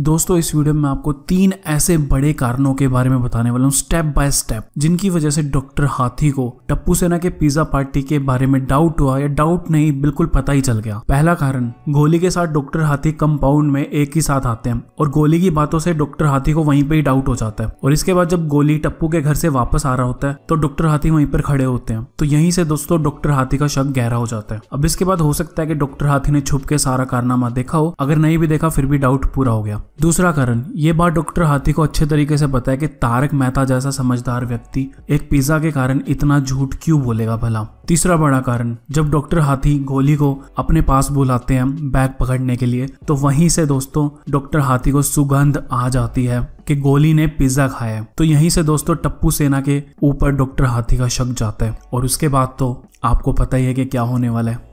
दोस्तों इस वीडियो में आपको तीन ऐसे बड़े कारणों के बारे में बताने वाला हूँ स्टेप बाय स्टेप जिनकी वजह से डॉक्टर हाथी को टप्पू सेना के पिज्जा पार्टी के बारे में डाउट हुआ या डाउट नहीं बिल्कुल पता ही चल गया पहला कारण गोली के साथ डॉक्टर हाथी कंपाउंड में एक ही साथ आते हैं और गोली की बातों से डॉक्टर हाथी को वहीं पर ही डाउट हो जाता है और इसके बाद जब गोली टप्पू के घर से वापस आ रहा होता है तो डॉक्टर हाथी वहीं पर खड़े होते हैं तो यहीं से दोस्तों डॉक्टर हाथी का शक गहरा हो जाता है अब इसके बाद हो सकता है कि डॉक्टर हाथी ने छुप के सारा कारनामा देखा हो अगर नहीं भी देखा फिर भी डाउट पूरा हो गया दूसरा कारण ये बात डॉक्टर हाथी को अच्छे तरीके से पता है कि तारक मेहता जैसा समझदार व्यक्ति एक पिज्जा के कारण इतना झूठ क्यों बोलेगा भला तीसरा बड़ा कारण जब डॉक्टर हाथी गोली को अपने पास बुलाते हैं बैग पकड़ने के लिए तो वहीं से दोस्तों डॉक्टर हाथी को सुगंध आ जाती है कि गोली ने पिज्जा खाया है तो यहीं से दोस्तों टप्पू सेना के ऊपर डॉक्टर हाथी का शक जाता है और उसके बाद तो आपको पता ही है कि क्या होने वाला है